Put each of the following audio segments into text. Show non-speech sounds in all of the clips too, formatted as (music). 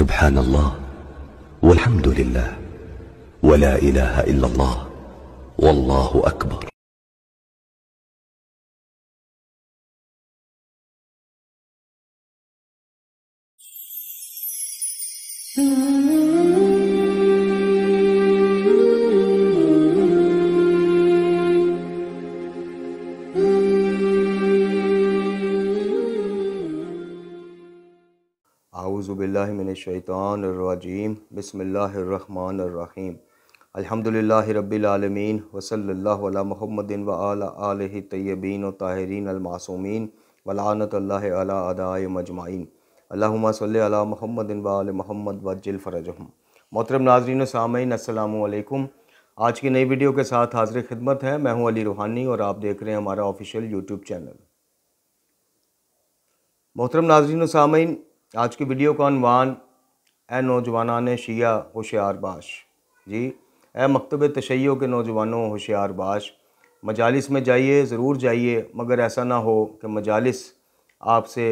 سبحان الله والحمد لله ولا إله إلا الله والله أكبر अज़ुबिल्लिमिनशैतानरजीम बसमीम अलहमदिल्ला रबीआलमीन वसल महमदिन वल तय्यबीन व ताहरीन अलमासूमीन वलानतल्लादाय मजमाइन अल्लाम सल महमदिन वाल महमद वजिल फ़रजहम मोहतरम नाजरीन सामीन असलकुम आज की नई वीडियो के साथ हाजिर खिदमत है मैं हूँ अली रूहानी और आप देख रहे हैं हमारा ऑफिशियल यूट्यूब चैनल मोहतरम नाजरीन सामीन आज की वीडियो का अनवान ए ने शिया होशियार बाश जी ए मकतब तशैयों के नौजवानों होशियार बाश मजालस में जाइए ज़रूर जाइए मगर ऐसा ना हो कि मजालस आपसे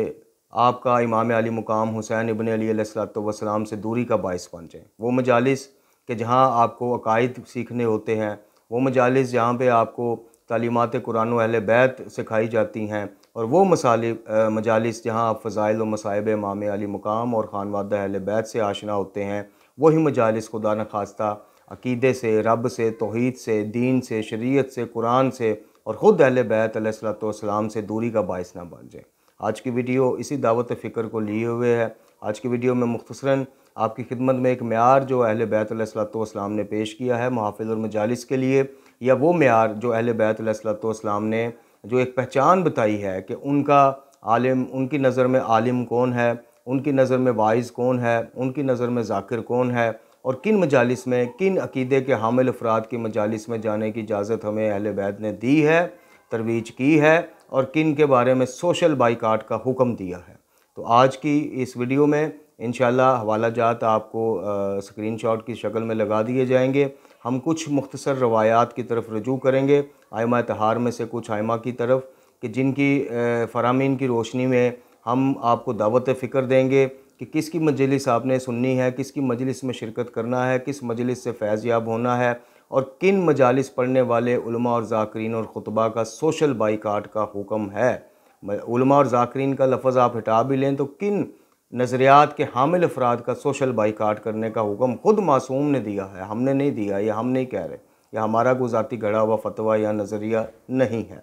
आपका इमाम अली मुकाम हुसैन इबन अलीसलाम से दूरी का बायस बन जाए वो मजालस के जहाँ आपको अकायद सीखने होते हैं वो मजालस जहाँ पर आपको तलीमत कुरान अहल बैत सिखाई जाती हैं और वो मसाले मजालस जहाँ आप फ़ज़ाइल व मसाइब माम अली मुकाम और खानवाद अहल बैत से आशना होते हैं वही मजालस खुदा न खास्ता अकीदे से रब से तोहद से दीन से शरीत से कुरान से और ख़ुद अहल बैत सलाम से दूरी का बायस ना बन जाए आज की वीडियो इसी दावत फ़िक्र को लिए हुए है आज की वीडियो में मुख्तसरा आपकी खिदमत में एक मैार जो अहल बैतलाम ने पेश किया है महाफिल और मजालस के लिए या वो मैार जो अहल बैतलाम ने जो एक पहचान बताई है कि उनका आलिम उनकी नज़र में आलिम कौन है उनकी नज़र में वाइज कौन है उनकी नज़र में जाकिर कौन है और किन मजालस में किन अकीदे के हामिल अफराद की मजालस में जाने की इजाज़त हमें अहल वैद ने दी है तरवीज की है और किन के बारे में सोशल बाइकाट का हुक्म दिया है तो आज की इस वीडियो में इन हवाला जात आपको स्क्रीन शॉट की शक्ल में लगा दिए जाएंगे हम कुछ मुख्तसर रवायात की तरफ रजू करेंगे आयमा तहार में से कुछ आयमा की तरफ कि जिनकी फरामीन की रोशनी में हम आपको दावत फ़िक्र देंगे कि किसकी मजलिस आपने सुननी है किसकी मजलिस में शिरकत करना है किस मजलिस से फैज़ याब होना है और किन मजालस पढ़ने वाले और ज़ाकरीन और ख़ुतबा का सोशल बाइकाट का हुक्म है और ज़ाकरीन का लफज आप हटा भी लें तो किन नज़रियात के हामिल अफराद का सोशल बाइकाट करने का हुक्म ख़ुद मासूम ने दिया है हमने नहीं दिया या हम नहीं कह रहे या हमारा कोई घड़ा हुआ फतवा या नज़रिया नहीं है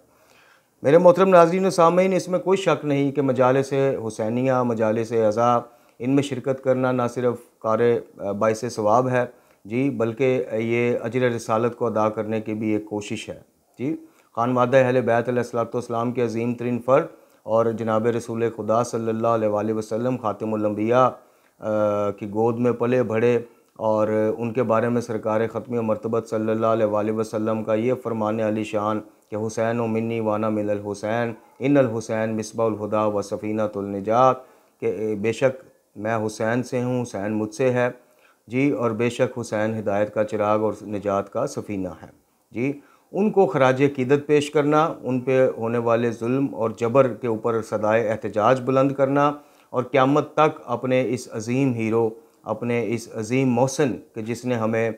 मेरे मोहतरम नाजरीन सामीन इसमें कोई शक नहीं कि मजाले से हुसैनिया मजाले से अज़ा इनमें शिरकत करना ना सिर्फ कार बायस स्वाब है जी बल्कि ये अजर रसालत को अदा करने की भी एक कोशिश है जी खान वादा अहल बैतलाम के अजीम तरीन फ़र्द और जनाब रसूल खुदा सल्ला वसम ख़ातमबिया की गोद में पले भड़े और उनके बारे में सरकार ख़तम मरतबत सल्ला वसम का ये फ़रमान अली शान कि हुसैन व मिनी वाना मिनल हुसैन इन हुसैन मिसबालहुदा व सफ़ीना के बेशक मैं हुसैन से हूँ हुसैन मुझसे है जी और बेशक हुसैन हिदायत का चिराग और निजात का सफ़ीना है जी उनको खराज क़ीदत पेश करना उन पर होने वाले जुल्म और जबर के ऊपर सदाए एहतजाज बुलंद करना और क़्यामत तक अपने इस अजीम हीरो अपने इस अजीम मौसन के जिसने हमें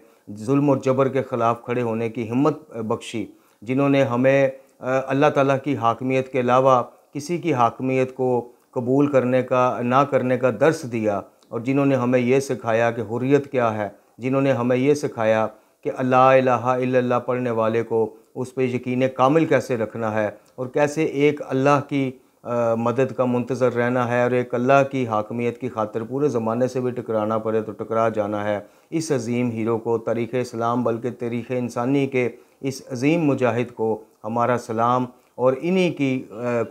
जुल्म और जबर के ख़िलाफ़ खड़े होने की हिम्मत बख्शी जिन्होंने हमें अल्लाह ताला की हाकमियत के अलावा किसी की हाकमियत को कबूल करने का ना करने का दर्स दिया और जिन्होंने हमें यह सिखाया कि हुर्रियत क्या है जिन्होंने हमें यह सिखाया कि अल्लाह अल्लाह पढ़ने वाले को उस पर यकीन कामिल कैसे रखना है और कैसे एक अल्लाह की आ, मदद का मंतज़र रहना है और एक अल्लाह की हाकमियत की खातर पूरे ज़माने से भी टकराना पड़े तो टकरा जाना है इस अजीम हीरो को तारीख़ इस्लाम बल्कि तरीक़ इंसानी के इस अजीम मुजाहिद को हमारा सलाम और इन्हीं की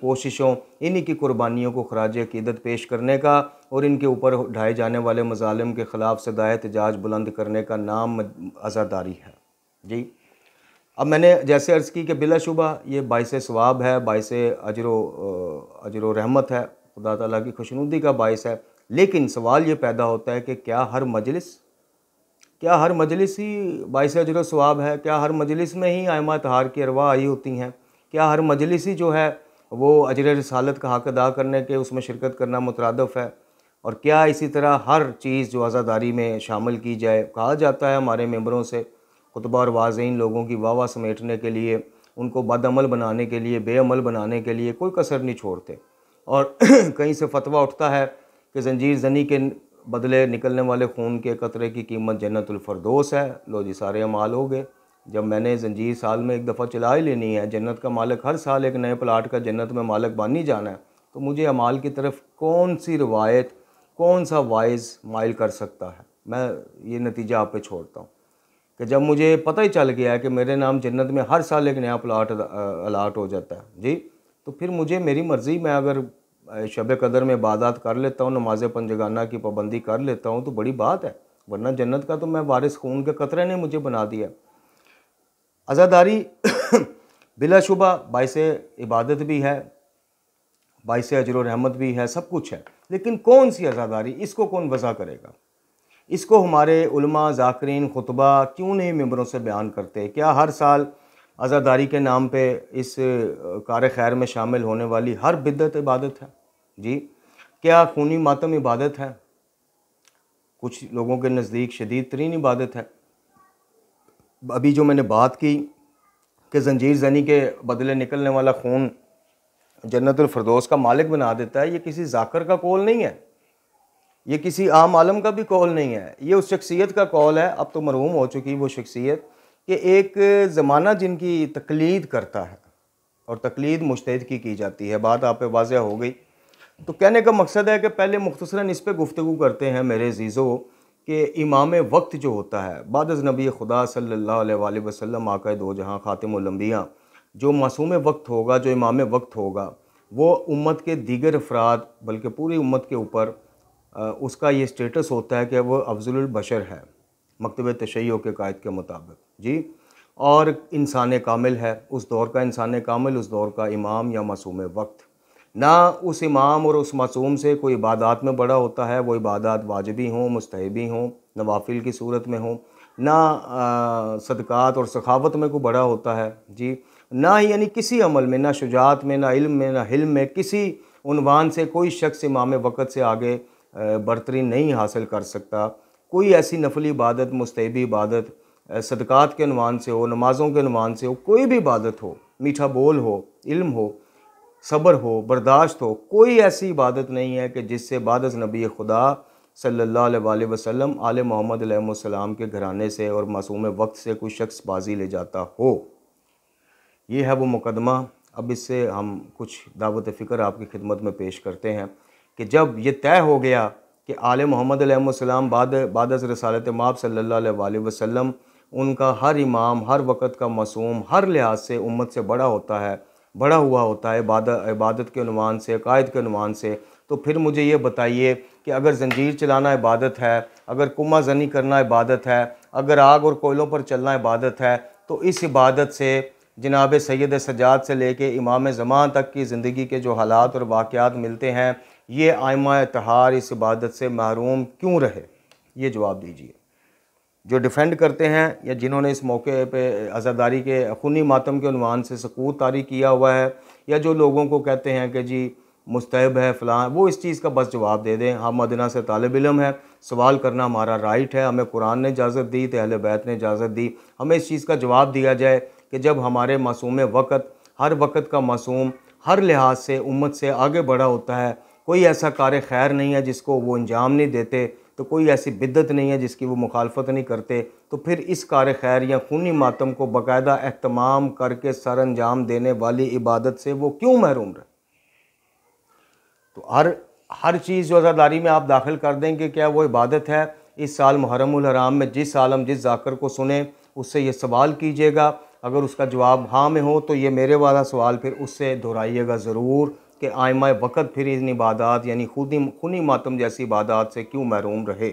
कोशिशों इन्हीं की कुर्बानियों को खराज अकीदत पेश करने का और इनके ऊपर ढाए जाने वाले मजालम के ख़िलाफ़ सदाए एहतजाज बुलंद करने का नाम आज़ादारी है जी अब मैंने जैसे अर्ज़ की कि बिलाशुबा ये बायस स्वाब है बायस अजरो अजरो रहमत है खुदा तला की खुशनुदी का बायस है लेकिन सवाल ये पैदा होता है कि क्या हर मजलिस क्या हर मजलिस ही बायस अजर स्वाब है क्या हर मजलिस में ही आयमा तहार की अरवा आई होती हैं क्या हर मजलिसी जो है वो अजर रसालत का हक अदा करने के उसमें शिरकत करना मुतरदफ़ है और क्या इसी तरह हर चीज़ जो आज़ादारी में शामिल की जाए कहा जाता है हमारे मेम्बरों से खुतबा और वाजइन लोगों की वाह वाह समेटने के लिए उनको बदअमल बनाने के लिए बेअमल बनाने के लिए कोई कसर नहीं छोड़ते और (clears throat) कहीं से फतवा उठता है कि जंजीर जनी के बदले निकलने वाले खून के कतरे की कीमत जन्नतफरदोस है लो जी सारे अमाल हो गए जब मैंने जंजीर साल में एक दफ़ा चला ही लेनी है जन्नत का मालिक हर साल एक नए प्लाट का जन्नत में मालिक बन ही जाना है तो मुझे अमाल की तरफ कौन सी रवायत कौन सा वाइज माइल कर सकता है मैं ये नतीजा आप पे छोड़ता हूँ कि जब मुझे पता ही चल गया है कि मेरे नाम जन्नत में हर साल एक नया प्लाट अलाट हो जाता है जी तो फिर मुझे मेरी मर्ज़ी मैं अगर शब कदर में इबादत कर लेता हूँ नमाज पंजगाना की पाबंदी कर लेता हूँ तो बड़ी बात है वरना जन्नत का तो मैं वारिस खून के कतरे ने मुझे बना दिया आज़ादारी (coughs) बिलाशुबा बायस इबादत भी है बायस अजर रहमत भी है सब कुछ है लेकिन कौन सी आज़ादारी इसको कौन वज़ा करेगा इसको हमारे उलमा जाकरीन खुतबा क्यों नहीं मेम्बरों से बयान करते क्या हर साल आज़ादारी के नाम पे इस कार खैर में शामिल होने वाली हर बिदत इबादत है जी क्या खूनी मातम इबादत है कुछ लोगों के नज़दीक शदीद तरीन इबादत है अभी जो मैंने बात की कि जंजीर जनी के बदले निकलने वाला खून जन्नतफरदोस का मालिक बना देता है ये किसी जाकर का कॉल नहीं है ये किसी आम आलम का भी कॉल नहीं है ये उस शख्सियत का कॉल है अब तो मरहूम हो चुकी वो शख्सियत कि एक ज़माना जिनकी तकलीद करता है और तकलीद मुश्तद की की जाती है बात आप पे वाजह हो गई तो कहने का मकसद है कि पहले मुख्तसरा इस पर गुफ्तु करते हैं मेरे जीज़ो कि इमाम वक्त जो होता है बाद नबी खुदा सल्ला वसम आका दो जहाँ ख़ातमबिया जो मासूम वक्त होगा जो इमाम वक्त होगा वो उम्मत के दीगर अफराद बल्कि पूरी उम्मत के ऊपर उसका ये स्टेटस होता है कि वह अफजलबशर है मकतब तशैयों के कायद के मुताबिक जी और इंसान कामिल है उस दौर का इंसान कामिल उस दौर का इमाम या मासूम वक्त ना उस इमाम और उस मासूम से कोई इबादत में बड़ा होता है वो इबादत वाजबी हों मुस्तबी हों नवाफिल की सूरत में हों ना सदकात और सखावत में कोई बड़ा होता है जी ना ही यानी किसी अमल में ना शुजात में ना इल्म में ना हिल्म में किसी उनवान से कोई शख्स इमाम वक़्त से आगे बरतरी नहीं हासिल कर सकता कोई ऐसी नफली इबादत मुस्तबी इबादत सदक़ात के अनवान से हो नमाज़ों के अनवान से हो कोई भी इबादत हो मीठा बोल हो इल्म हो सब्र हो बर्दाश्त हो कोई ऐसी इबादत नहीं है कि जिससे बाद नबी खुदा सल्ला वसम आल मोहम्मद सलाम के घराने से और मासूम वक्त से कोई शख्स बाजी ले जाता हो ये है वो मुकदमा अब इससे हम कुछ दावत फ़िक्र आपकी खिदमत में पेश करते हैं कि जब ये तय हो गया कि आल मोहम्मद सलाम बाद बादस रसालत माप सल्ला वसम उनका हर इमाम हर वक़्त का मासूम हर लिहाज से उम्मत से बड़ा होता है बढ़ा हुआ होता है इबादत इबादत के अनुमान से अकायद के अनुमान से तो फिर मुझे ये बताइए कि अगर जंजीर चलाना इबादत है अगर कुमा जनी करना इबादत है अगर आग और कोयलों पर चलना इबादत है तो इस इबादत से जनाब सैद सजाद से लेके इमाम ज़मान तक की ज़िंदगी के जो हालात और वाक़ात मिलते हैं ये आयमा तहार इस इबादत से महरूम क्यों रहे ये जवाब दीजिए जो डिफेंड करते हैं या जिन्होंने इस मौके पे आजादारी के खूनी मातम के अनवान से सकूत तारी किया हुआ है या जो लोगों को कहते हैं कि जी मुस्तैब है फ़लाँ वो इस चीज़ का बस जवाब दे दें हम हाँ, मदना से तालब इलम है सवाल करना हमारा राइट है हमें कुरान ने इजाज़त दी तो अहल बैत ने इजाज़त दी हमें इस चीज़ का जवाब दिया जाए कि जब हमारे मासूम वक़्त हर वक़्त का मासूम हर लिहाज से उम्मत से आगे बढ़ा होता है कोई ऐसा कार खैर नहीं है जिसको वो अंजाम नहीं देते तो कोई ऐसी बिदत नहीं है जिसकी वो मुखालफत नहीं करते तो फिर इस कार खैर या खूनी मातम को बाकायदा अहतमाम करके सर अंजाम देने वाली इबादत से वो क्यों महरूम रहे तो हर हर चीज़ जो अजादारी में आप दाखिल कर दें कि क्या वो इबादत है इस साल मुहरम हराम में जिस आलम जिस जाकर को सुने उससे ये सवाल कीजिएगा अगर उसका जवाब हाँ में हो तो ये मेरे वाला सवाल फिर उससे दोहराइएगा ज़रूर कि आयमा वक़्त फिर इन इबादात यानी खुदी खुनी मातम जैसी इबादात से क्यों महरूम रहे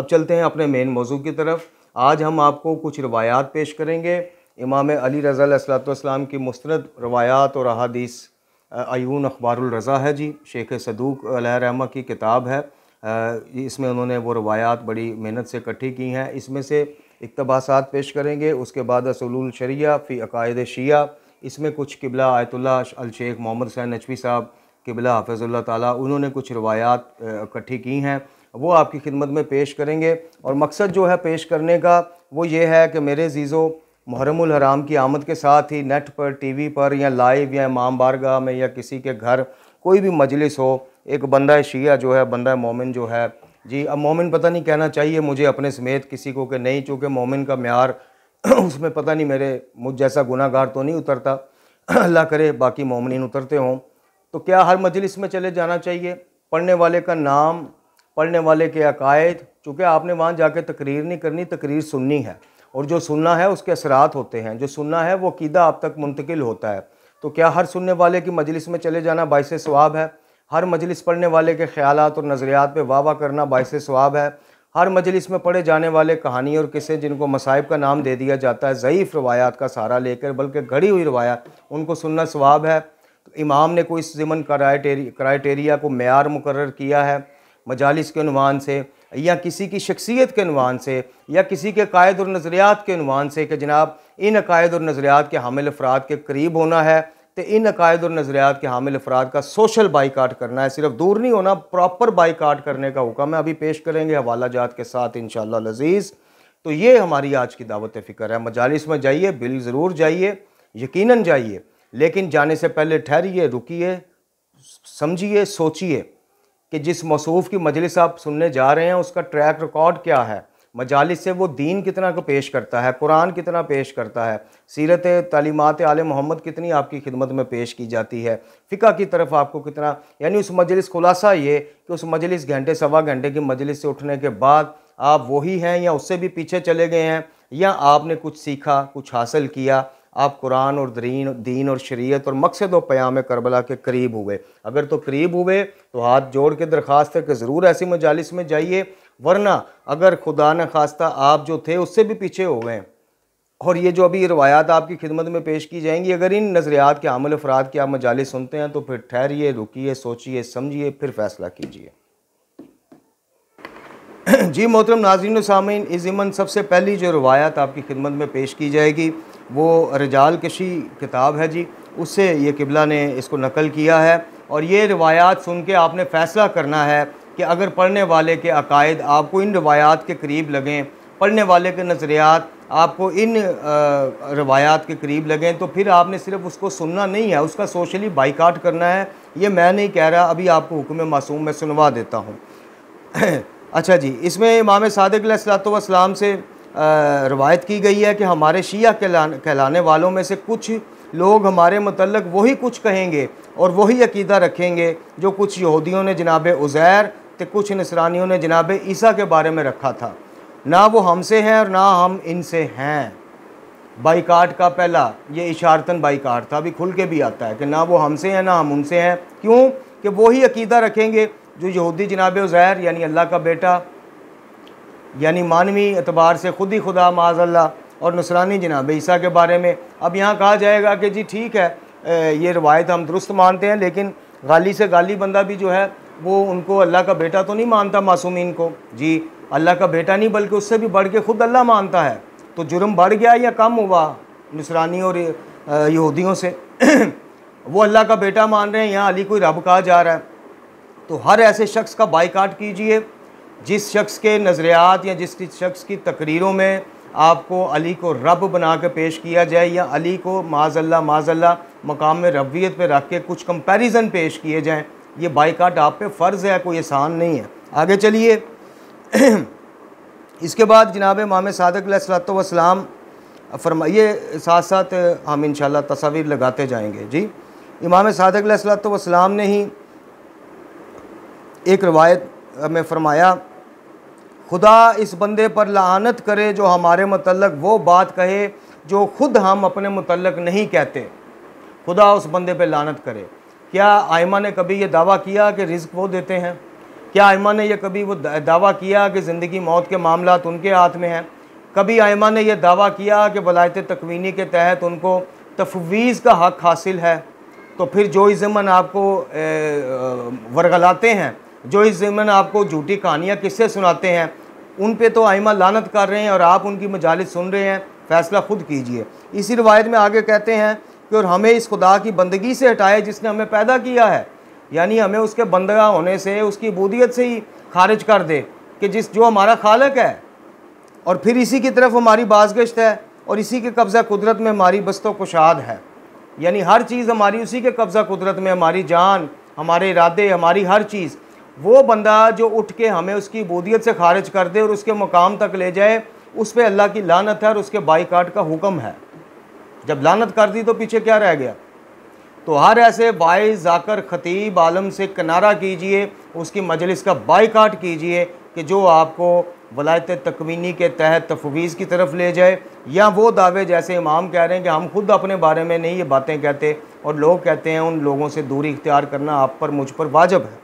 अब चलते हैं अपने मेन मौजू की तरफ आज हम आपको कुछ रवायात पेश करेंगे इमाम अली रज़ाम की मुस्रद रवायात और अहादीस अयून अखबारजा है जी शेख सदूक रहमा की किताब है इसमें उन्होंने वो रवायात बड़ी मेहनत से इकट्ठी की हैं इसमें से इकतबास पेश करेंगे उसके बाद असलूल शरिया फ़ी अकायद शिया इसमें कुछ किबला आयतुल्ला अल शेख मोहम्मद हुसैन नचवी साहब किबला हाफिज़ुल्ला ताला उन्होंने कुछ रवायात इकट्ठी की हैं वो आपकी खिदमत में पेश करेंगे और मकसद जो है पेश करने का वो ये है कि मेरे जीज़ो मुहरमुल हराम की आमद के साथ ही नेट पर वी पर या लाइव या इमाम बारगाह में या किसी के घर कोई भी मजलिस हो एक बंदा शिया जो है बंदा मोमिन जो है जी अब मोमिन पता नहीं कहना चाहिए मुझे अपने समेत किसी को कि नहीं चूँकि मोमिन का म्यार (clears throat) उसमें पता नहीं मेरे मुझ जैसा गुनागार तो नहीं उतरता (clears throat) अल्लाह करे बाकी मोमिन उतरते हों तो क्या हर मजलिस में चले जाना चाहिए पढ़ने वाले का नाम पढ़ने वाले के अकायद चूँकि आपने वहाँ जाके तकरीर नहीं करनी तकरीर सुननी है और जो सुनना है उसके असरात होते हैं जो सुनना है वो कीदा आप तक मुंतकिल होता है तो क्या हर सुनने वाले की मजलिस में चले जाना बायस स्वाब है हर मजलिस पढ़ने वाले के ख्याल और नज़रियात पर वाह वाह करना बायस स्वाब है हर मजलिस में पढ़े जाने वाले कहानी और किस्से जिनको मसाइब का नाम दे दिया जाता है ज़यीफ़ रवायात का सहारा लेकर बल्कि घड़ी हुई रवायात उनको सुनना स्वाब है तो इमाम ने कोई ज़िमन क्राइटेरिया क्राइटेरिया को मैार मुकर किया है मजालस के अनुमान से या किसी की शख्सियत के अनुमान से या किसी के कायद और नज़रियात के अनुमान से कि जनाब इन अकायद और नज़रियात के हामिल अफराद के करीब होना है तो इन अकायद और नज़रियात के हामिल अफराद का सोशल बाईकाट करना है सिर्फ दूर नहीं होना प्रॉपर बाईकाट करने का हुक्म है अभी पेश करेंगे हवाला जात के साथ इन लजीज़ तो ये हमारी आज की दावत फ़िक्र है मजालस में जाइए बिल ज़रूर जाइए यकीन जाइए लेकिन जाने से पहले ठहरिए रुकी समझिए सोचिए कि जिस मसूफ़ की मजलिस आप सुनने जा रहे हैं उसका ट्रैक रिकॉर्ड क्या है मजालिस से वो दीन कितना को पेश करता है कुरान कितना पेश करता है सीरत तलीमत आल मोहम्मद कितनी आपकी खिदमत में पेश की जाती है फ़िका की तरफ आपको कितना यानी उस मजलिस खुलासा ये कि उस मजलिस घंटे सवा घंटे की मजलिस से उठने के बाद आप वही हैं या उससे भी पीछे चले गए हैं या आपने कुछ सीखा कुछ हासिल किया आप कुरान और दरीन दीन और शरीयत और मकसद और प्याम करबला के करीब हुए अगर तो करीब हुए तो हाथ जोड़ के दरख्वास्त है कि ज़रूर ऐसी मजालस में जाइए वरना अगर खुदा न खास्ता आप जो थे उससे भी पीछे हो गए और ये जो अभी रवायात आपकी खिदमत में पेश की जाएंगी अगर इन नज़रियात के आमल अफराद के आप मजाले सुनते हैं तो फिर ठहरिए रुकिए सोचिए समझिए फिर फैसला कीजिए (clears throat) जी मोहतरम नाजीन सामीन इस ज़मन सबसे पहली जो रवायात आपकी खिदमत में पेश की जाएगी वो रजाल कशी किताब है जी उससे ये किबला ने इसको नकल किया है और ये रवायात सुन के आपने फ़ैसला करना है कि अगर पढ़ने वाले के अकायद आपको इन रवायात के करीब लगें पढ़ने वाले के नज़रियात आपको इन रवायात के करीब लगें तो फिर आपने सिर्फ उसको सुनना नहीं है उसका सोशली बाइकाट करना है ये मैं नहीं कह रहा अभी आपको हुक्म मासूम में सुनवा देता हूँ (clears throat) अच्छा जी इसमें इमाम सादक से रवायत की गई है कि हमारे शिया कहलाने वालों में से कुछ लोग हमारे मतलब वही कुछ कहेंगे और वही अकीदा रखेंगे जो कुछ यहूदियों ने जनाब उज़ैर कि कुछ नसरानियों ने जनाब ईसा के बारे में रखा था ना वो हमसे हैं और ना हम इनसे हैं बाइकाट का पहला ये इशारतन बाइकाट था अभी खुल के भी आता है कि ना वो हमसे हैं ना हम उनसे हैं क्यों कि वही अकीदा रखेंगे जो यहूदी जनाब उज़ैर यानी अल्लाह का बेटा यानी मानवी अतबार से खुद ही खुदा माजल्ला और नसरानी जनाब ईसा के बारे में अब यहाँ कहा जाएगा कि जी ठीक है ये रवायत हम दुरुस्त मानते हैं लेकिन गाली से गाली बंदा भी जो है वो उनको अल्लाह का बेटा तो नहीं मानता मासूमिन को जी अल्लाह का बेटा नहीं बल्कि उससे भी बढ़ के ख़ुद अल्लाह मानता है तो जुर्म बढ़ गया या कम हुआ नसरानी और यहूदियों से (clears throat) वो अल्लाह का बेटा मान रहे हैं यहाँ अली कोई रब कहा जा रहा है तो हर ऐसे शख्स का बाइकाट कीजिए जिस शख्स के नज़रियात या जिस शख्स की तकरीरों में आपको अली को रब बना के पेश किया जाए या अली को माजल्ला माजल्ला मकाम में रबियत पे रख के कुछ कंपैरिजन पेश किए जाएँ ये बाइकाट आप पे फ़र्ज़ है कोई आसान नहीं है आगे चलिए (clears throat) इसके बाद जनाब माम सदक सलाम फरमाइए साथ साथ हम इन तस्वीर लगाते जाएंगे जी इमाम सदक सलाम ने ही एक रवायत में फरमाया खुदा इस बंदे पर लानत करे जो हमारे मतलब वो बात कहे जो खुद हम अपने मतलब नहीं कहते खुदा उस बंदे पर लानत करे क्या आयमा ने कभी ये दावा किया कि रिस्क वो देते हैं क्या आयमा ने यह कभी वो दावा किया कि ज़िंदगी मौत के मामला उनके हाथ में हैं कभी आयमा ने यह दावा किया कि वलायत तकवीनी के तहत उनको तफवीज़ का हक़ हासिल है तो फिर जो ज़मन आपको वर्गलाते हैं जो ज़मन आपको झूठी कहानियाँ किससे सुनाते हैं उन पे तो आइमा लानत कर रहे हैं और आप उनकी मजालस सुन रहे हैं फ़ैसला ख़ुद कीजिए इसी रवायत में आगे कहते हैं कि और हमें इस खुदा की बंदगी से हटाए जिसने हमें पैदा किया है यानी हमें उसके बंदगा होने से उसकी बूदियत से ही खारिज कर दे कि जिस जो हमारा खालक है और फिर इसी की तरफ हमारी बाजगश्त है और इसी के कब्ज़ा कुदरत में हमारी बस्तो कुशाद है यानी हर चीज़ हमारी उसी के कब्ज़ा कुदरत में हमारी जान हमारे इरादे हमारी हर चीज़ वो बंदा जो उठ के हमें उसकी बोदियत से खारिज कर दे और उसके मुकाम तक ले जाए उस पर अल्लाह की लानत है और उसके बाईकाट का हुक्म है जब लानत कर दी तो पीछे क्या रह गया तो हर ऐसे बाय जाकर ख़तीब आलम से किनारा कीजिए उसकी मजलिस का बाईकाट कीजिए कि जो आपको वलायत तकवीनी के तहत तफवीज़ की तरफ ले जाए या वो दावे जैसे इमाम कह रहे हैं कि हम खुद अपने बारे में नहीं ये बातें कहते और लोग कहते हैं उन लोगों से दूरी इख्तियार करना आप पर मुझ पर वाजब है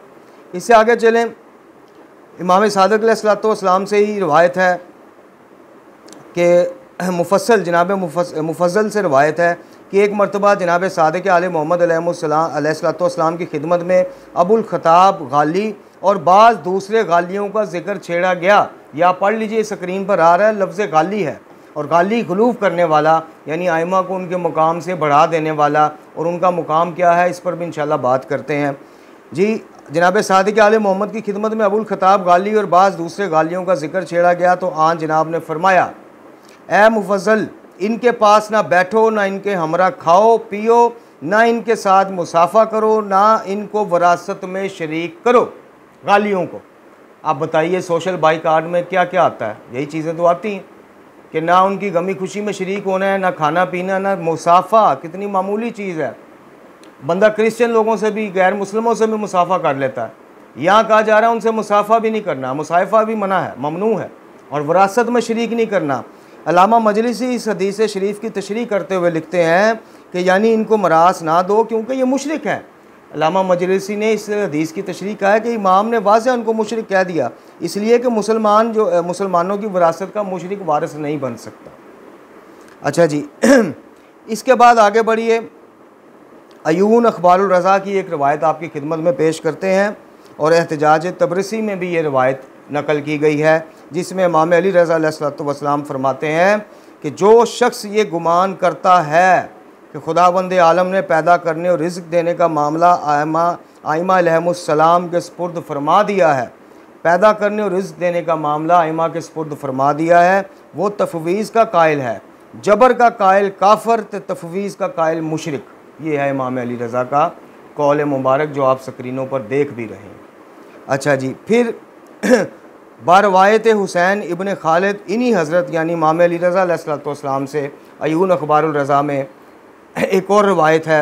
इससे आगे चलें इमाम सदक सलाम से ही रवायत है कि मुफसल जनाब मुफजल से रवायत है कि एक मरतबा जनाब सदक आल मोहम्मद की खिदमत में अबुल खताब गाली और बाज़ दूसरे गालियों का जिक्र छेड़ा गया या पढ़ लीजिए स्क्रीन पर आ रहा है लफ्ज़ गाली है और गाली गलूफ करने वाला यानी आयमा को उनके मुकाम से बढ़ा देने वाला और उनका मुकाम क्या है इस पर भी इंशाल्लाह बात करते हैं जी जनाब सदक आल मोहम्मद की खिदमत में अबुल खताब गाली और बाज़ दूसरे गालियों का जिक्र छेड़ा गया तो आन जनाब ने फरमाया ए मुफजल इनके पास ना बैठो ना इनके हमरा खाओ पियो ना इनके साथ मुसाफा करो ना इनको वरासत में शरीक करो गालियों को आप बताइए सोशल बाई कार्ड में क्या क्या आता है यही चीज़ें तो आती हैं कि ना उनकी गमी खुशी में शरीक होना है ना खाना पीना ना मुसाफा कितनी मामूली चीज़ है बंदा क्रिश्चियन लोगों से भी गैर मुसलमों से भी मुसाफा कर लेता है यहाँ कहा जा रहा है उनसे मुसाफा भी नहीं करना मुसाफा भी मना है ममनू है और वरासत में शरीक नहीं करना अलामा मजलिसी इस हदीस शरीफ की तशरी करते हुए लिखते हैं कि यानी इनको मरास ना दो क्योंकि ये मुशरक हैं अलामा मजलिसी ने इस हदीस की तशरी कहा है कि इमाम ने वाज़ उनको मुशरक कह दिया इसलिए कि मुसलमान जो मुसलमानों की विरासत का मुशरक वारस नहीं बन सकता अच्छा जी (clears throat) इसके बाद आगे बढ़िए अयून अखबारजा की एक रवायत आपकी खिदमत में पेश करते हैं और एहतजाज तबरसी में भी ये रवायत नकल की गई है जिसमें इमाम अली रज़ा वसलाम फरमाते हैं कि जो शख्स ये गुमान करता है कि खुदा बंद आलम ने पैदा करने और रिज्क देने का मामला आयमा आयमा लहमसलाम के सपुर्द फरमा दिया है पैदा करने और रिज्क देने का मामला आयमा के सपुर्द फरमा दिया है वो तफवीज़ का कायल है जबर का कायल काफर तो तफवीज़ का कायल मुशरक ये है इमाम अली रज़ा का कौल मुबारक जो आप स्क्रीनों पर देख भी रहे हैं अच्छा जी फिर बारवायत हुसैन इबन खालिद इन्हीं हज़रत यानी माम अली रज़ाम से अयून अखबारजा में एक और रवायत है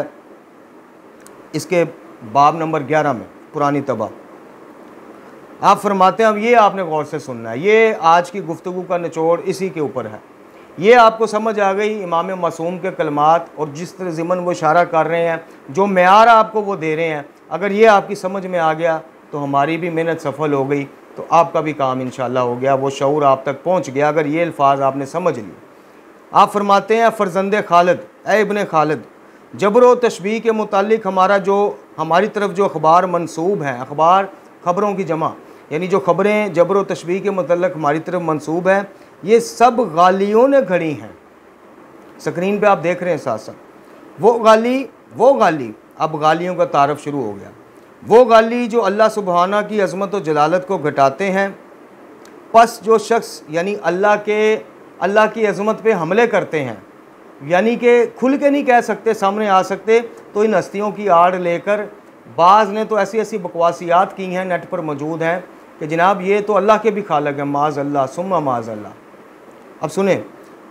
इसके बाब नंबर ग्यारह में पुरानी तबाह आप फरमाते हैं अब ये आपने गौर से सुनना है ये आज की गुफ्तु का निचोड़ इसी के ऊपर है ये आपको समझ आ गई इमाम मासूम के कलमात और जिस तरह ज़िमन वो इशारा कर रहे हैं जो मैार आपको वो दे रहे हैं अगर ये आपकी समझ में आ गया तो हमारी भी मेहनत सफल हो गई तो आपका भी काम इन हो गया वो शूर आप तक पहुँच गया अगर ये अल्फाज आपने समझ लिए आप फरमाते हैं फरजंद खालद ए इबन खालद जबर व तशबी के मुतालिक हमारा जो हमारी तरफ जो अखबार मनसूब हैं अखबार ख़बरों की जमा यानी जो ख़बरें जबर व तशबी के मतलब हमारी तरफ मनसूब हैं ये सब गालियों ने घड़ी हैं स्क्रीन पे आप देख रहे हैं साथ साथ वो गाली वो गाली अब गालियों का तारफ शुरू हो गया वो गाली जो अल्लाह सुबहाना की अजमत व जलालत को घटाते हैं पस जो शख्स यानी अल्लाह के अल्लाह की अजमत पे हमले करते हैं यानी कि खुल के नहीं कह सकते सामने आ सकते तो इन हस्तियों की आड़ लेकर बाज़ ने तो ऐसी ऐसी बकवासियात की हैं नेट पर मौजूद हैं कि जनाब ये तो अल्लाह के भी खालक है माज अल्लाह सुम माज अल्लाह अब सुने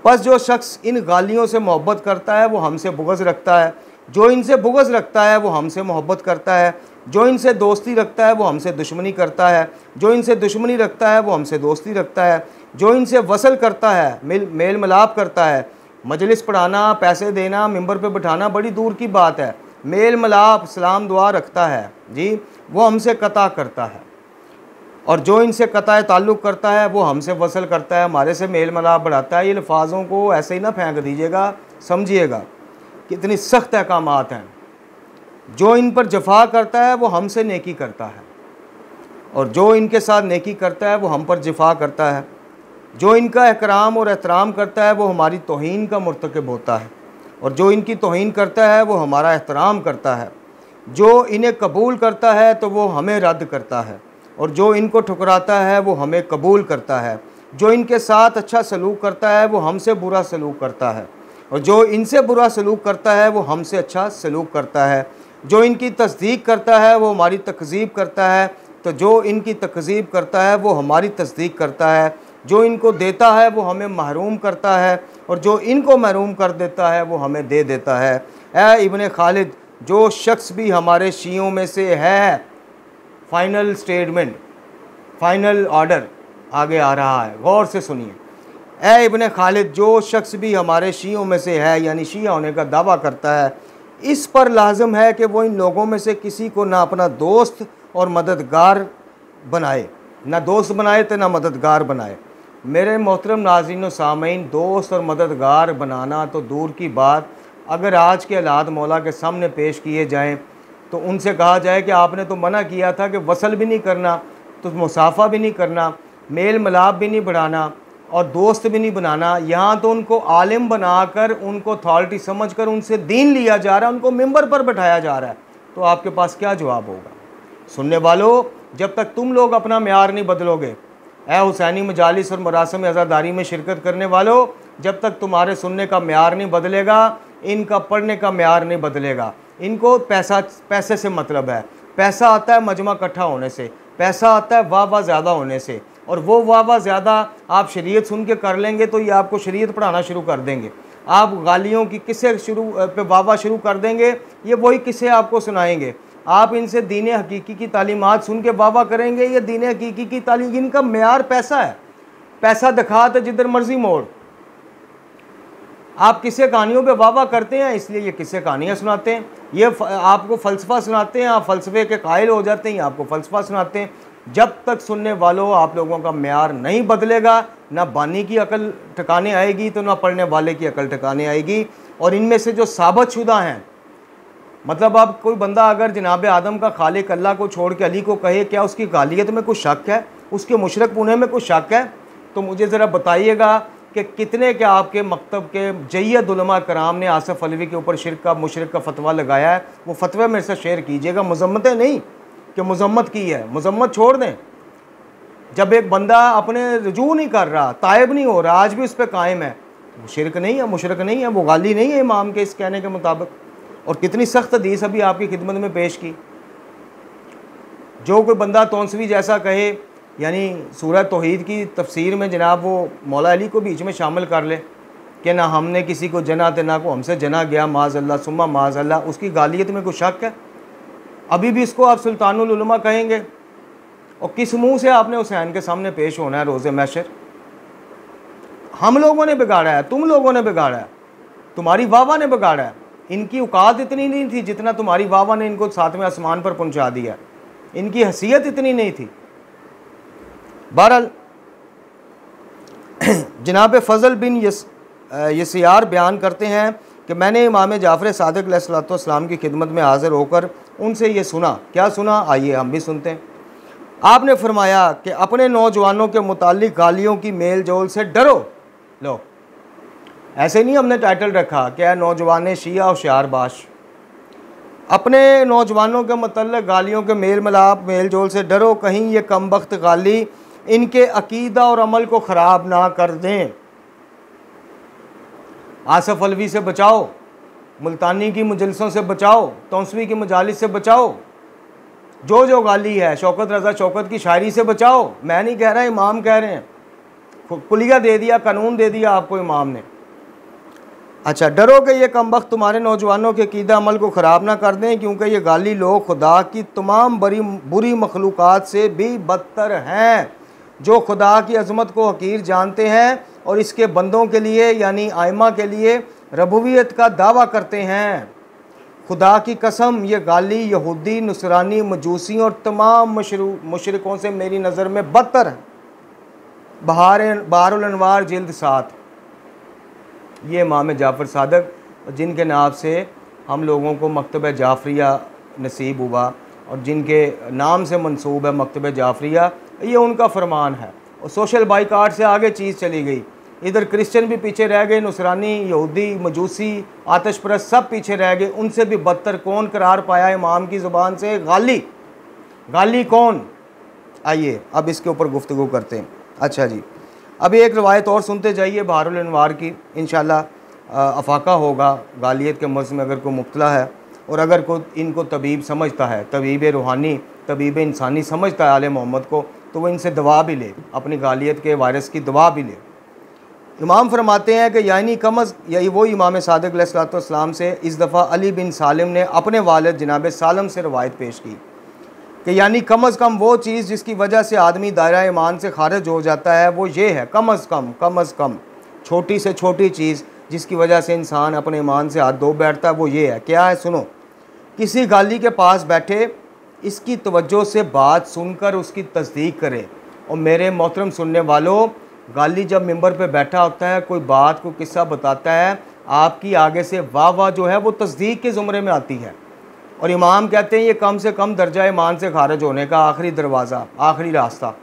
बस जो शख्स इन गालियों से मोहब्बत करता है वो हमसे बुगज़ रखता है जो इनसे बुगज़ रखता है वो हमसे मोहब्बत करता है जो इनसे दोस्ती रखता है वो हमसे दुश्मनी करता है जो इनसे दुश्मनी रखता है वो हमसे दोस्ती रखता है जो इनसे वसल करता है मेल मेल मिलाप करता है मजलिस पढ़ाना पैसे देना मंबर पे बिठाना बड़ी दूर की बात है मेल मिलाप सलाम दुआ रखता है जी वो हमसे कता करता है और जो इनसे कता ताल्लुक़ करता है वो हमसे वसल करता है हमारे से मेल मिलाप बढ़ाता है ये लफाजों को ऐसे ही ना फेंक दीजिएगा समझिएगा कितनी सख्त अहकाम हैं जो इन पर जफा करता है वो हमसे नेकी करता है और जो इनके साथ नेकी करता है वो हम पर जफा करता है जो इनका एहराम और एहतराम करता है वो हमारी तोहन का मरतकब होता है और जो इनकी तोहन करता है वो हमारा एहतराम करता है जो इन्हें कबूल करता है तो वो हमें रद्द करता है और जो इनको ठुकराता है वो हमें कबूल करता है जो इनके साथ अच्छा सलूक करता है वो हमसे बुरा सलूक करता है और जो इनसे बुरा सलूक करता है वो हमसे अच्छा सलूक करता है जो इनकी तस्दीक करता है वो हमारी तकजीब करता है तो जो इनकी तकजीब करता है वो हमारी तस्दीक करता है जो इनको देता है वो हमें महरूम करता है और जो इनको महरूम कर देता है वो हमें दे देता है ए इबन खालिद जो शख्स भी हमारे शीयों में से है फाइनल स्टेटमेंट फाइनल ऑर्डर आगे आ रहा है गौर से सुनिए ए इबन खालिद जो शख्स भी हमारे शीयों में से है यानी शीह होने का दावा करता है इस पर लाजम है कि वो इन लोगों में से किसी को ना अपना दोस्त और मददगार बनाए ना दोस्त बनाए तो ना मददगार बनाए मेरे मोहतरम नाजिन सामीन दोस्त और मददगार बनाना तो दूर की बात अगर आज के आलात मौला के सामने पेश किए जाएं तो उनसे कहा जाए कि आपने तो मना किया था कि वसल भी नहीं करना तो मुसाफा भी नहीं करना मेल मिलाप भी नहीं बढ़ाना और दोस्त भी नहीं बनाना यहाँ तो उनको आलिम बनाकर उनको अथॉरिटी समझकर उनसे दीन लिया जा रहा है उनको मेंबर पर बैठाया जा रहा है तो आपके पास क्या जवाब होगा सुनने वालों जब तक तुम लोग अपना मैार नहीं बदलोगे ए हुसैनी मजालिस और मरासम आज़ादारी में शिरकत करने वालों जब तक तुम्हारे सुनने का मैार नहीं बदलेगा इनका पढ़ने का मैार नहीं बदलेगा इनको पैसा पैसे से मतलब है पैसा आता है मजमा इकट्ठा होने से पैसा आता है वाह वाह ज़्यादा होने से और वो वाह वाह ज़्यादा आप शरीयत सुन के कर लेंगे तो ये आपको शरीयत पढ़ाना शुरू कर देंगे आप गालियों की किस्से शुरू पे वाह शुरू कर देंगे ये वही किस्से आपको सुनाएंगे आप इनसे दीन हकीकी की तालीमत सुन के वाह करेंगे ये दीन हकीकी की तालीम इनका मैार पैसा है पैसा दिखा तो जिधर मर्जी मोड़ आप किसे कहानियों पे वाह करते हैं इसलिए ये किसे कहानियाँ सुनाते हैं ये आपको फ़लसफ़ा सुनाते हैं आप फ़लसफ़े के कायल हो जाते हैं ये आपको फ़लसफ़ा सुनाते हैं जब तक सुनने वालों आप लोगों का मैार नहीं बदलेगा ना बानी की अकल ठिकाने आएगी तो ना पढ़ने वाले की अकल ठिकाने आएगी और इनमें से जो साबत शुदा हैं मतलब अब कोई बंदा अगर जनाब आदम का खालिक अल्लाह को छोड़ के अली को कहे क्या उसकी गालियत तो में कुछ शक है उसके मुशरक पुणे में कुछ शक है तो मुझे ज़रा बताइएगा कि कितने के आपके मकतब के जैदा कराम ने आसफ़ अलवी के ऊपर शिरक का मुशरक का फतवा लगाया है वो फतवा मेरे से शेयर कीजिएगा मजम्मतें नहीं कि मजम्मत की है मजम्मत छोड़ दें जब एक बंदा अपने रजू नहीं कर रहा तायब नहीं हो रहा आज भी उस पर कायम है मुशरक नहीं है मुशरक नहीं है वो गाली नहीं है इमाम के इस कहने के मुताबिक और कितनी सख्त हदीस अभी आपकी खिदमत में पेश की जो कोई बंदा तोंसवी जैसा कहे यानी सूरह तोहीद की तफसीर में जनाब वो मौला अली को बीच में शामिल कर ले कि ना हमने किसी को जना ना को हमसे जना गया माज अल्लाह सुम्मा माज अल्लाह उसकी गालियत में कोई शक है अभी भी इसको आप सुल्तानमा कहेंगे और किस मुंह से आपने हुसैन के सामने पेश होना है रोज़ मैशर हम लोगों ने बिगाड़ा है तुम लोगों ने बिगाड़ा है तुम्हारी वावा ने बिगाड़ा है इनकी औकात इतनी नहीं थी जितना तुम्हारी वावा ने इनको साथ में आसमान पर पहुंचा दिया इनकी हसीयत इतनी नहीं थी बहरल (clears throat) जनाब फजल बिन यस यसियार बयान करते हैं कि मैंने इमाम जाफ़र सदक सलाम की खिदमत में हाज़िर होकर उनसे ये सुना क्या सुना आइए हम भी सुनते हैं आपने फरमाया कि अपने नौजवानों के मुतालिक गालियों की मेल जोल से डरो लो ऐसे नहीं हमने टाइटल रखा क्या नौजवान शिया और बाश अपने नौजवानों के मतलब गालियों के मेल मिलाप मेल जोल से डरो कहीं ये कम वक्त गाली इनके अकीदा और अमल को ख़राब ना कर दें आसफ अलवी से बचाओ मुल्तानी की मुजलसों से बचाओ तोसवी की मजालिस से बचाओ जो जो गाली है शौकत रज़ा शौकत की शायरी से बचाओ मैं नहीं कह रहा इमाम कह रहे हैं पुलिया दे दिया कानून दे दिया आपको इमाम ने अच्छा डरो कि ये कम वक्त तुम्हारे नौजवानों के कीदा अमल को ख़राब ना कर दें क्योंकि ये गाली लोग खुदा की तमाम बड़ी बुरी मखलूक़ात से भी बदतर हैं जो खुदा की अजमत को हकीर जानते हैं और इसके बंदों के लिए यानी आयमा के लिए रबूबियत का दावा करते हैं खुदा की कसम ये गाली यहूदी नुसरानी मजूसी और तमाम मशरक़ों से मेरी नज़र में बदतर है बहार बहारनवार जल्द साथ ये माम जाफ़र सादक जिनके नाम से हम लोगों को मकतब जाफरिया नसीब हुआ और जिनके नाम से मंसूब है मकतब जाफरिया ये उनका फरमान है और सोशल बाइकाट से आगे चीज़ चली गई इधर क्रिश्चियन भी पीछे रह गए नुसरानी यहूदी मजूसी आतश परस्त सब पीछे रह गए उनसे भी बदतर कौन करार पाया इमाम की ज़ुबान से गाली गाली कौन आइए अब इसके ऊपर गुफ्तु करते हैं अच्छा जी अभी एक रवायत और सुनते जाइए बहारनवार की इन अफाका होगा गालियत के मर्ज़ में अगर कोई मुबतला है और अगर को इनको तबीब समझता है तबीब रूहानी तबीब इंसानी समझता है आल मोहम्मद को तो वो इनसे दवा भी ले अपनी गालियत के वायरस की दवा भी ले इमाम फरमाते हैं कि यानी कम अज़ यही वो इमाम सादक सलाम से इस दफ़ा अली बिन सालिम ने अपने वालद जनाब सालम से रवायत पेश की कि यानी कम अज़ कम वो चीज़ जिसकी वजह से आदमी दायरा ईमान से खारिज हो जाता है वो ये है कम अज़ कम कम अज़ कम छोटी से छोटी चीज़ जिसकी वजह से इंसान अपने ईमान से हाथ धो बैठता है वो ये है क्या है सुनो किसी गाली के पास बैठे इसकी तवज्जो से बात सुनकर उसकी तस्दीक करें और मेरे मोहतरम सुनने वालों गाली जब मेंबर पे बैठा होता है कोई बात को किस्सा बताता है आपकी आगे से वाह वाह जो है वो तस्दीक के ज़ुमरे में आती है और इमाम कहते हैं ये कम से कम दर्जा ईमान से खारिज होने का आखिरी दरवाज़ा आखिरी रास्ता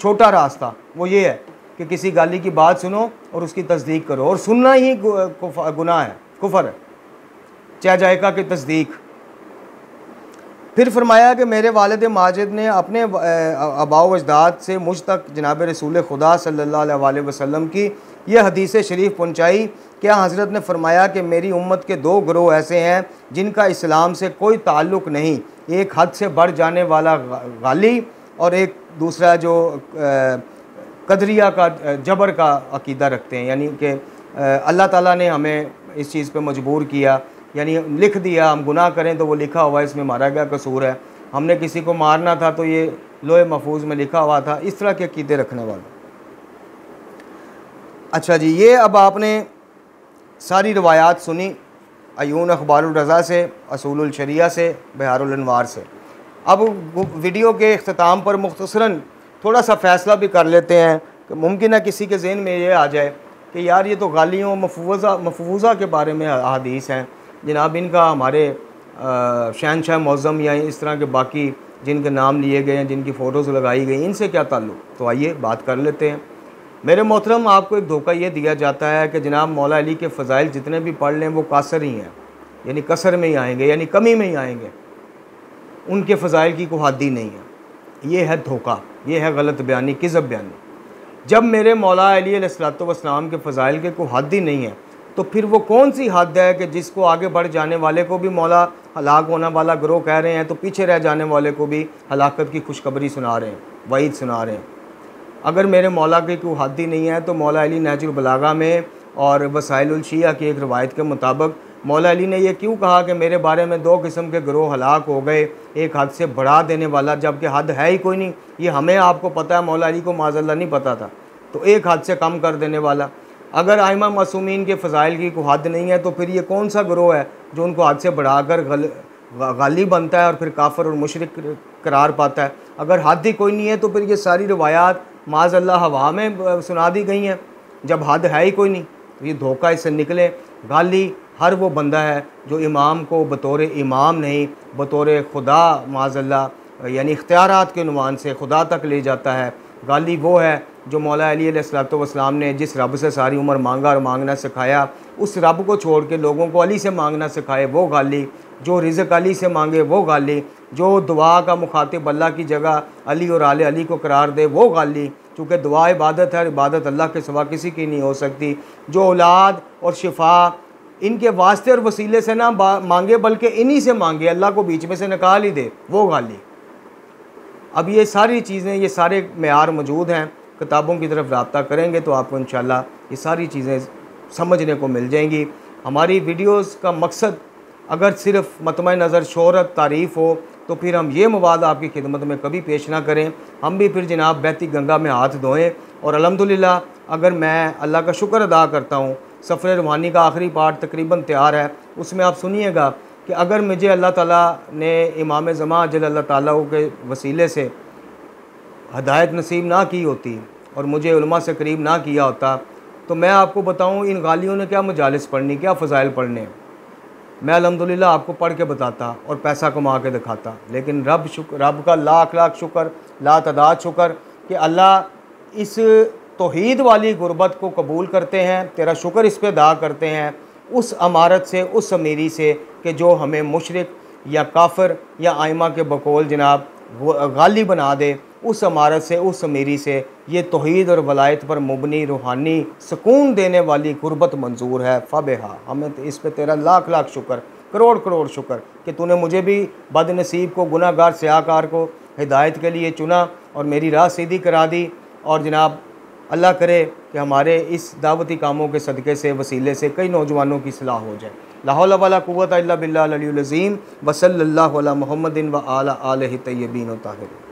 छोटा रास्ता वो ये है कि किसी गाली की बात सुनो और उसकी तस्दीक करो और सुनना ही गुनाह है कुफर है चह जायका की तस्दीक फिर फरमाया कि मेरे वालद माजिद ने अपने अबाव अजदाद से मुझ तक जनाब रसूल खुदा सल्ला वसम की यह हदीस शरीफ पहुँचाई क्या हज़रत ने फरमाया कि मेरी उम्मत के दो ग्रोह ऐसे हैं जिनका इस्लाम से कोई ताल्लुक़ नहीं एक हद से बढ़ जाने वाला गाली और एक दूसरा जो कदरिया का जबर का अकीदा रखते हैं यानी कि अल्लाह ताला ने हमें इस चीज़ पे मजबूर किया यानी लिख दिया हम गुनाह करें तो वो लिखा हुआ है इसमें मारा गया कसूर है हमने किसी को मारना था तो ये लोहे महफूज में लिखा हुआ था इस तरह के कीदे रखने वाले अच्छा जी ये अब आपने सारी रवायात सुनी अयून अखबारजा से असूलशरिया से बहारनवार से अब वीडियो के अख्ताम पर मुख्तसरा थोड़ा सा फ़ैसला भी कर लेते हैं कि मुमकिन है किसी के जहन में ये आ जाए कि यार ये तो गालियों मफूजा मफूजा के बारे में अदीस हैं जनाब इनका हमारे शहनशाह मौज़म या इस तरह के बाकी जिनके नाम लिए गए हैं जिनकी फ़ोटोज़ लगाई गई इनसे क्या ताल्लुक़ तो आइए बात कर लेते हैं मेरे मोहतरम आपको एक धोखा ये दिया जाता है कि जनाब मौला अली के फ़ज़ाइल जितने भी पढ़ लें वो कासर ही हैं यानी कसर में ही आएंगे यानी कमी में ही आएंगे उनके फ़ज़ाइल की कोई नहीं है ये है धोखा ये है गलत बयानी किज़ब बयानी जब मेरे मौला अली सलात वसलाम के फ़ज़ाइल के कोई नहीं है तो फिर वो कौन सी हद है कि जिसको आगे बढ़ जाने वाले को भी मौला हलाक होने वाला ग्रोह कह रहे हैं तो पीछे रह जाने वाले को भी हलाकत की खुशखबरी सुना रहे हैं वहीद सुना रहे हैं अगर मेरे मौला की कोई हद ही नहीं है तो मौला अली नेचुर बलागा में और वसाइलशिया की एक रवायत के मुताबिक मौला अली ने यह क्यों कहा कि मेरे बारे में दो किस्म के ग्रोह हलाक हो गए एक हद से बढ़ा देने वाला जबकि हद है ही कोई नहीं ये हमें आपको पता है मौला अली को माजल्ला नहीं पता था तो एक हद से कम कर देने वाला अगर आयमा मासूमिन के फ़जाइल की को हद नहीं है तो फिर ये कौन सा ग्रोह है जो उनको हद से बढ़ाकर गल गाली बनता है और फिर काफर और मशरक करार पाता है अगर हद ही कोई नहीं है तो फिर ये सारी रवायात माज अल्लाह हवा में सुना दी गई हैं जब हद है ही कोई नहीं तो ये धोखा इससे निकले गाली हर वो बंदा है जो इमाम को बतौर इमाम नहीं बतौर खुदा माजल्ला यानी इख्तियार के नुमान से खुदा तक ले जाता है गाली वो है जो मौला अली सलाम ने जिस रब से सारी उम्र मांगा और मांगना सिखाया उस रब को छोड़ के लोगों को अली से मांगना सिखाए वो गाली जो रिज़क अली से मांगे वो गाली जो दुआ का मुखातिब अल्लाह की जगह अली और आल अली को करार दे वो गाली क्योंकि दुआ इबादत है और इबादत अल्लाह के सिवा किसी की नहीं हो सकती जो औलाद और शिफा इनके वास्ते और वसीले से ना मांगे बल्कि इन्हीं से मांगे अल्लाह को बीच में से निकाल ही दे वो गाली अब ये सारी चीज़ें ये सारे मैार मौजूद हैं किताबों की तरफ रबता करेंगे तो आपको इन ये सारी चीज़ें समझने को मिल जाएंगी हमारी वीडियोस का मकसद अगर सिर्फ मतम नज़र शहरत तारीफ़ हो तो फिर हम ये मवाद आपकी खिदमत में कभी पेश ना करें हम भी फिर जनाब बहती गंगा में हाथ धोएँ और अलहमदिल्ला अगर मैं अल्लाह का शुक्र अदा करता हूँ सफ़र रूहानी का आखिरी पार्ट तकरीबन तैयार है उसमें आप सुनिएगा कि अगर मुझे अल्लाह ताला ने इमाम ज़मा जल अल्लाह ताला के वसीले से हदायत नसीब ना की होती और मुझे उलमा से करीब ना किया होता तो मैं आपको बताऊं इन गालियों ने क्या मजालस पढ़नी क्या फ़जाइल पढ़ने मैं अलहमदिल्ला आपको पढ़ के बताता और पैसा कमा के दिखाता लेकिन रब शुक्र रब का लाख लाख शुक्र ला तदाद शुक्र कि अल्लाह इस तोहद वाली गुर्बत को कबूल करते हैं तेरा शुक्र इस पर अदा करते हैं उस अमारत से उस अमीरी से कि जो हमें मुशरक या काफर या आयमा के बकोल जनाब गाली बना दे उस अमारत से उस अमीरी से ये तोहद और वलायत पर मबनी रूहानी सुकून देने वाली गुरबत मंजूर है हाँ हमें तो इस पर तेरा लाख लाख शुक्र करोड़ करोड़ शुक्र कि तूने मुझे भी बदनसीब को गुनागार सयाकार को हिदायत के लिए चुना और मेरी राह सीधी करा दी और जनाब अल्लाह करे कि हमारे इस दावती कामों के सदक़े से वसीले से कई नौजवानों की सलाह हो जाए लाहौलवालाक़वत बिल्लाज़ीम वसल्ला महमदिन व आला आल तयबीन ताहिर